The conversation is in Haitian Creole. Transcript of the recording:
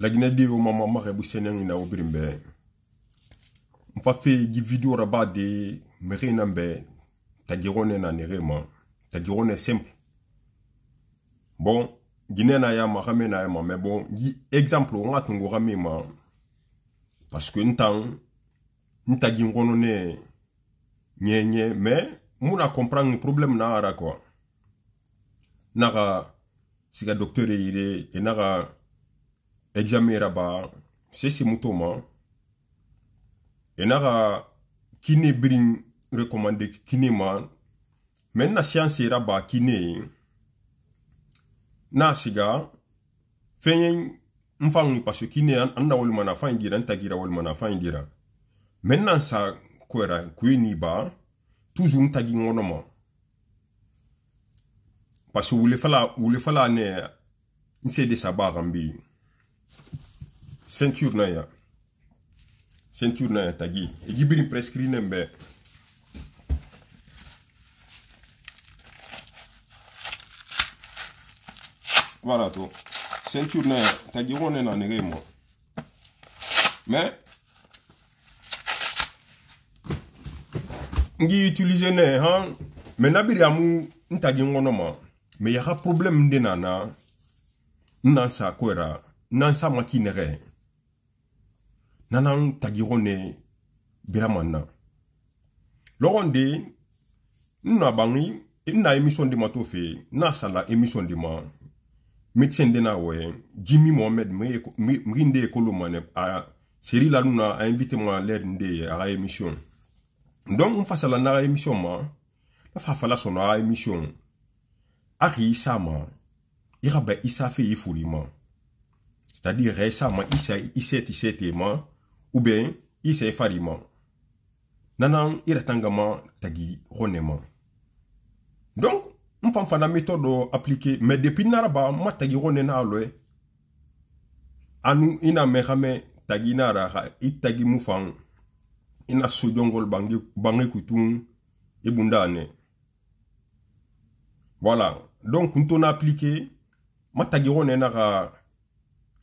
La genè devyo oh, maman mame mwak e bousenè yon yon nou brinbe. Mwa fa fe yon video raba de, mwen renanbe, ta genyon nenan e renman. Ta genyon nen semp. Bon, genyon a yaman, rame nan yaman, men bon, yon ekzamplo yon atong ou rame man. Paske yon tan, yon ta genyon renman, nyen nyen, men, moun a kompran yon problem nan a ra kwa. Naga, se ka doktore yere, e, e naga, ejameraba sese muto ma e n'a ka kine birin rekomande kine ma mɛ n na siyan sera ba kine ye n'a siga fɛn ye n fanw ye paske kine an na walima na fan dira n tagira walima na fan dira mɛ n na n sa koɛra ko ye ni ba tuzu n tagi ŋɔnɔ ma paske wulefala wulefala ne n se de sa ba kan bi ceinture na ya ceinture na ya tagi e jibiri prescrine mbe voilà to ceinture na ya tagi wone na nege mo mais ngi utiliser ne ha mais nabiri amu ntagi ngono ma mais yaka problème ndena na nna sa kwera nan sa maki nere. Nan an tagiron e bera man nan. Lo ronde, nou nan bangi, e nou nan emisyon di ma toufe, nan sa la emisyon di ma, metsen dena we, Jimmy Mohamed mri nde ekolo man e, seri la nou nan a invite mwa lèd nde a ra emisyon. Ndong nou fa sa la nan ra emisyon man, la fa fala son a ra emisyon, aki isa man, i e rabè isa fe ifuri e man. C'est-à-dire récemment, il et moi, ou bien Issa et Farima. Nanan, il est engagement, tagi, ronement. Donc, on faire la méthode appliquée, mais depuis Naraba, moi, tagi, ronena, loé. Anu, ina merame, tagi, nara, it tagi, moufang. Ina bangu bangi, bangi kutun, et bundane. Voilà. Donc, on appliquer, ma tagi, nara